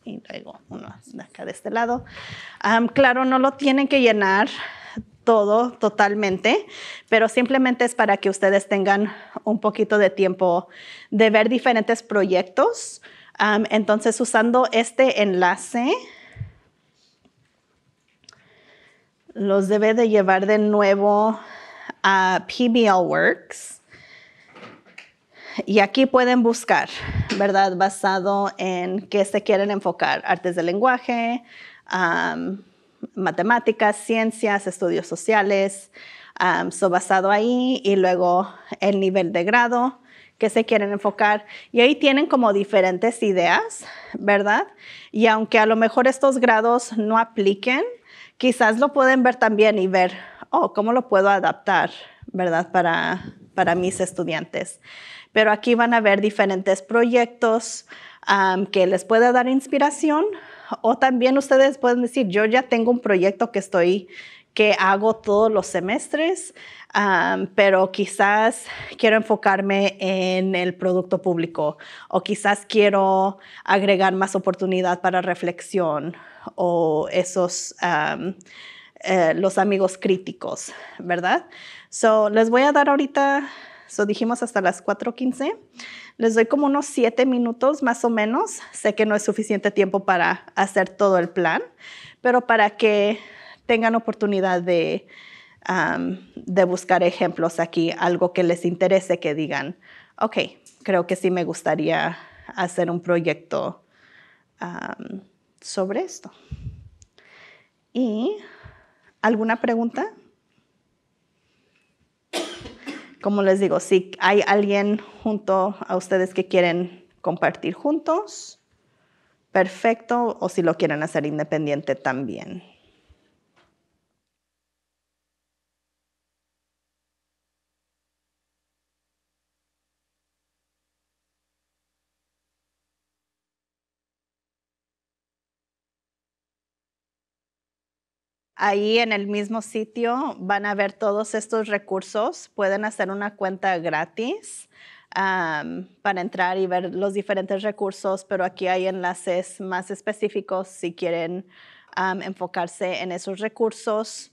y luego uno de acá de este lado. claro, no lo tienen que llenar todo totalmente, pero simplemente es para que ustedes tengan un poquito de tiempo de ver diferentes proyectos. entonces, usando este enlace, los debe de llevar de nuevo a PBL Works. Y aquí pueden buscar, ¿verdad? Basado en qué se quieren enfocar, artes del lenguaje, matemáticas, ciencias, estudios sociales, um, so basado ahí y luego el nivel de grado que se quieren enfocar. Y ahí tienen como diferentes ideas, ¿verdad? Y aunque a lo mejor estos grados no apliquen, quizás lo pueden ver también y ver, oh, ¿cómo lo puedo adaptar, ¿verdad? Para, para mis estudiantes. Pero aquí van a ver diferentes proyectos que les puede dar inspiración O también ustedes pueden decir, yo ya tengo un proyecto que estoy que hago todos los semestres, pero quizás quiero enfocarme en el producto público o quizás quiero agregar más oportunidad para reflexión o esos eh, los amigos críticos, ¿verdad? So, les voy a dar ahorita, so dijimos hasta las 4.15. Les doy como unos siete minutos más o menos. Sé que no es suficiente tiempo para hacer todo el plan, pero para que tengan oportunidad de, buscar ejemplos aquí, algo que les interese, que digan, ok, creo que sí me gustaría hacer un proyecto sobre esto. ¿Y alguna pregunta? como les digo, si hay alguien junto a ustedes que quieren compartir juntos, perfecto, o si lo quieren hacer independiente también. Ahí en el mismo sitio van a ver todos estos recursos. Pueden hacer una cuenta gratis para entrar y ver los diferentes recursos, pero aquí hay enlaces más específicos si quieren enfocarse en esos recursos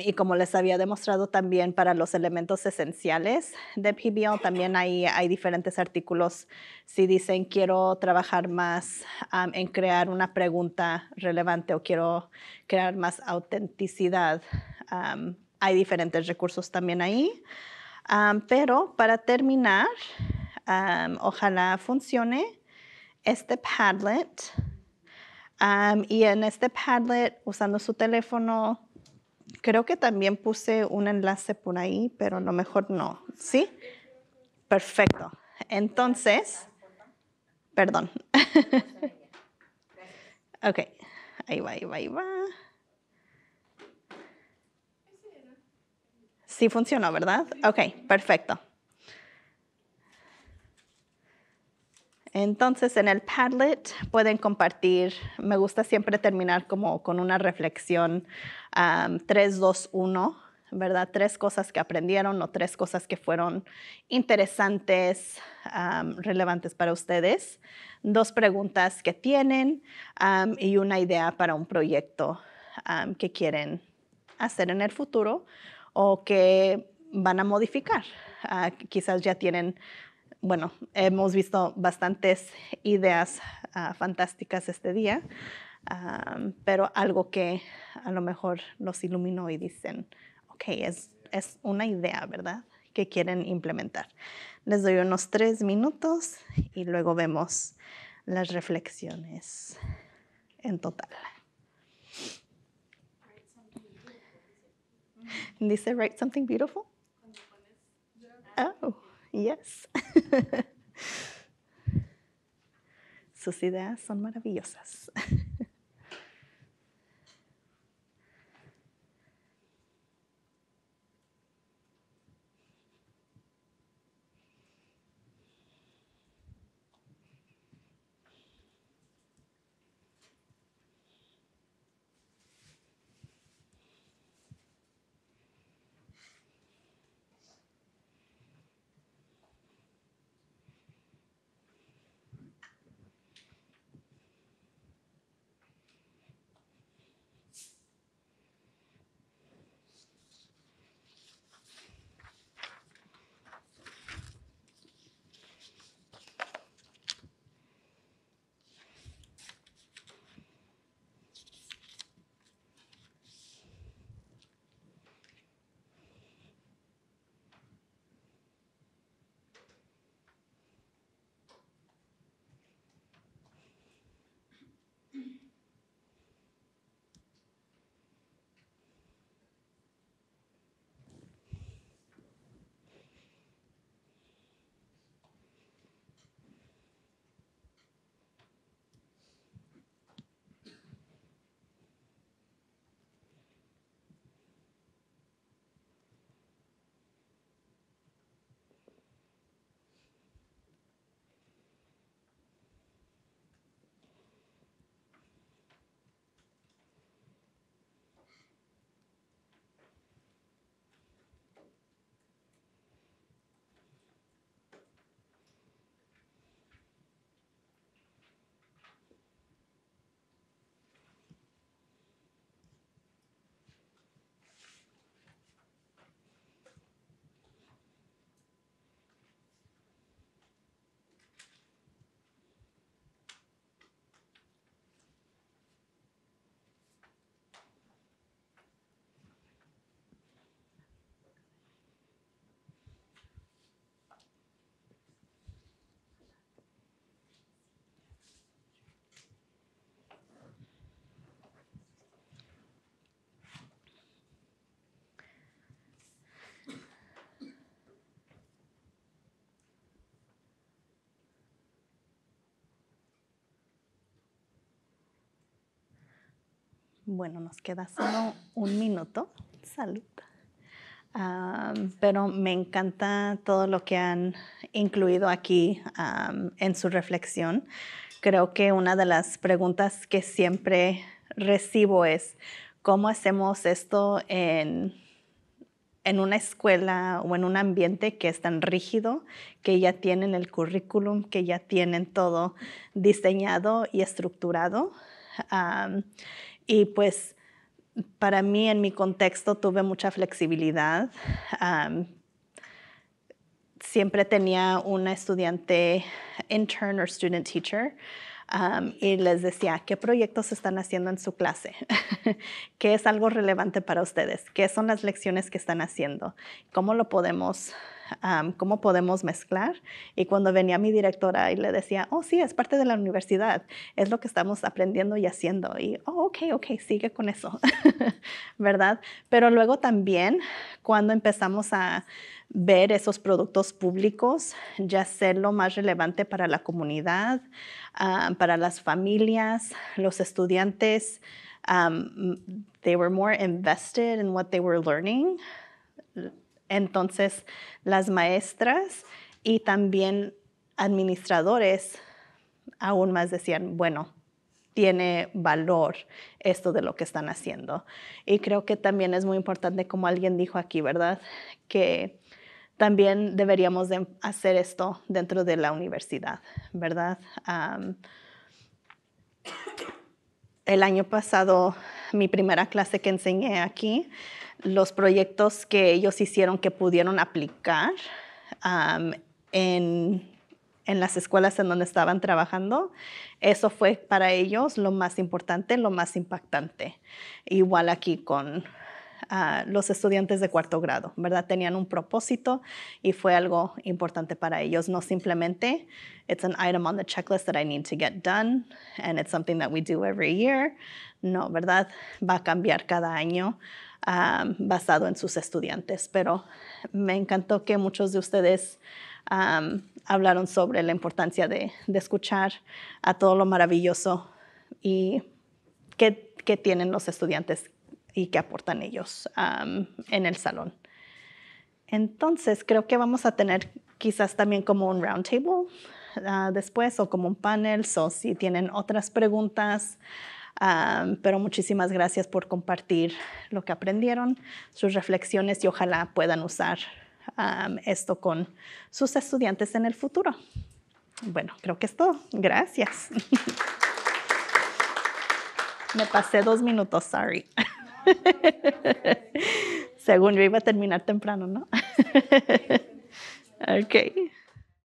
y como les había demostrado también para los elementos esenciales de PBL, también hay, hay diferentes artículos. Si dicen quiero trabajar más en crear una pregunta relevante o quiero crear más autenticidad, hay diferentes recursos también ahí. pero para terminar, ojalá funcione este Padlet. y en este Padlet, usando su teléfono, Creo que también puse un enlace por ahí, pero a lo mejor no. ¿Sí? Perfecto. Entonces, perdón. ok, ahí va, ahí va, ahí va. Sí funcionó, ¿verdad? Ok, perfecto. Entonces, en el Padlet pueden compartir. Me gusta siempre terminar como con una reflexión 3, 2, 1, ¿verdad? Tres cosas que aprendieron o tres cosas que fueron interesantes, relevantes para ustedes. Dos preguntas que tienen y una idea para un proyecto que quieren hacer en el futuro o que van a modificar. Ah, quizás ya tienen bueno, hemos visto bastantes ideas ah, fantásticas este día, ah, pero algo que a lo mejor los iluminó y dicen, ok, es, una idea, ¿verdad? que quieren implementar. Les doy unos tres minutos y luego vemos las reflexiones en total. Dice, write something beautiful. Ah, oh. Yes. Sus ideas son maravillosas. Bueno, nos queda solo un minuto. Salud. pero me encanta todo lo que han incluido aquí en su reflexión. Creo que una de las preguntas que siempre recibo es, ¿cómo hacemos esto en, una escuela o en un ambiente que es tan rígido, que ya tienen el currículum, que ya tienen todo diseñado y estructurado? Y pues para mí en mi contexto tuve mucha flexibilidad. siempre tenía una estudiante intern o student teacher y les decía qué proyectos están haciendo en su clase, qué es algo relevante para ustedes, qué son las lecciones que están haciendo, cómo lo podemos cómo podemos mezclar. Y cuando venía mi directora y le decía, oh, sí, es parte de la universidad, es lo que estamos aprendiendo y haciendo. Y, oh, ok, ok, sigue con eso, ¿verdad? Pero luego también cuando empezamos a ver esos productos públicos, ya ser lo más relevante para la comunidad, para las familias, los estudiantes. they were more invested in what they were learning entonces, las maestras y también administradores aún más decían, bueno, tiene valor esto de lo que están haciendo. Y creo que también es muy importante, como alguien dijo aquí, ¿verdad? Que también deberíamos hacer esto dentro de la universidad, ¿verdad? el año pasado, mi primera clase que enseñé aquí, los proyectos que ellos hicieron que pudieron aplicar en, las escuelas en donde estaban trabajando, eso fue para ellos lo más importante, lo más impactante. Igual aquí con ah, los estudiantes de cuarto grado, ¿verdad? Tenían un propósito y fue algo importante para ellos, no simplemente, it's an item on the checklist that I need to get done and it's something that we do every year. No, ¿verdad? Va a cambiar cada año basado en sus estudiantes. Pero me encantó que muchos de ustedes hablaron sobre la importancia de, escuchar a todo lo maravilloso y que, tienen los estudiantes y que aportan ellos en el salón. Entonces, creo que vamos a tener quizás también como un roundtable ah, después o como un panel, o si tienen otras preguntas pero muchísimas gracias por compartir lo que aprendieron, sus reflexiones y ojalá puedan usar esto con sus estudiantes en el futuro. Bueno, creo que es todo. Gracias. Me pasé dos minutos, sorry. Según yo iba a terminar temprano, ¿no? ok.